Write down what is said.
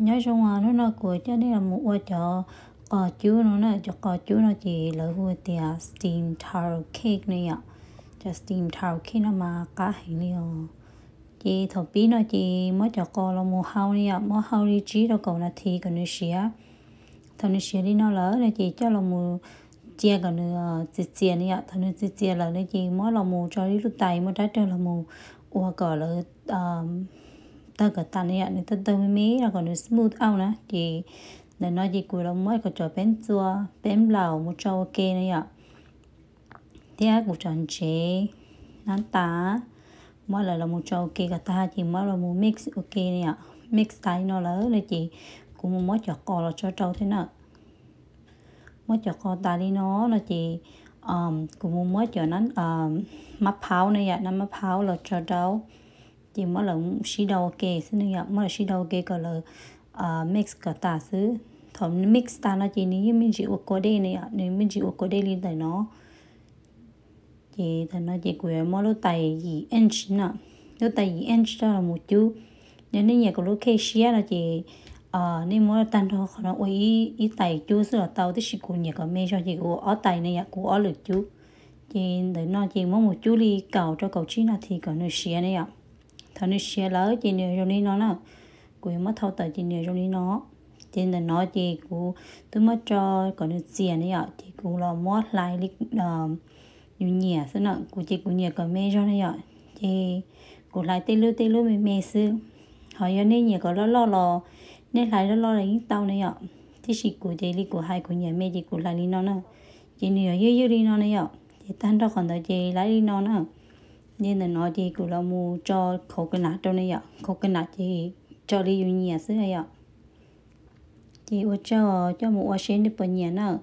nhớ trong ngoài nó nó của cho nên là một cho cỏ chú nó là cho cỏ chú nó chỉ lỡ vừa thì à, steam taro cake này ạ cho steam taro cake nó mà cá hình này ạ chị thổ bí nó chị mới cho cỏ là mua hao này ạ mua hao đi trí đâu cầu là thì cái nước xía thằng nước xía đi nó lỡ này chị cho là mua chia còn nữa chia chia này ạ thằng nước chia chia là này chị mới là mua cho đi lúc tay mới trái cho là mua ua cỏ là ờ, ta cả ta này nên ta tao mới là còn nó smooth out nè thì để nói gì của lòng mới có cho bên chua bên lầu một cho ok này ạ thì cũng chọn chế nán tá mới là là một cho ok cả ta chỉ mới là một mix ok này ạ mix tay nó lớn là chị cũng mới cho cò là cho trâu thế nè, mới cho cò ta đi nó là chị um, cũng mới cho nó um, mắp pháo này ạ nó mắp pháo là cho trâu chỉ mỗi là xí đầu kê xin nên gặp mỗi là xí đầu kê có là à ờ, mix cả tả xứ thầm mix ta nó chỉ nếu mình chịu có đây này ạ, nếu mình chịu có đây liên tại nó chỉ thì nó chỉ quyền mỗi lúc tay gì inch nè lúc tay gì inch đó là một chú nếu như nhà có lúc kê xía là chỉ à ờ, nên mỗi tan thôi nó ôi ý ý tay chú là tao thích chỉ của nhà có mê cho chỉ của ở tay này ạ, của ở lực chú chỉ để nó chỉ mỗi một chú đi cầu cho cầu chí là thì còn nơi xía này ạ thằng nó xe lỡ chị nhiều trong đi nó nè của mất thâu tờ chị nhiều trong đi nó trên là nó chị cô tôi mất cho còn được tiền đấy ạ chị cũng là mót lại lịch nhiều nhẹ xí nọ của chị cô nhiều còn mê cho này ạ chị cô lại tê lưu tê lưu mê mê xứ hỏi cho nên nhiều có lo lo lo nên lại lo lo là những tao này ạ thì chị của chị đi của hai của nhà mê chị của lại đi nó nè chị nhiều yêu yêu đi nó này ạ chị tan đó còn đó chị lại đi nó nè nên là nó thì cũng là mua cho khẩu cái nát trong này ạ khẩu cái nát thì cho đi dùng nhà xứ này ạ thì ô cho cho một ô xén được bao nhiêu nào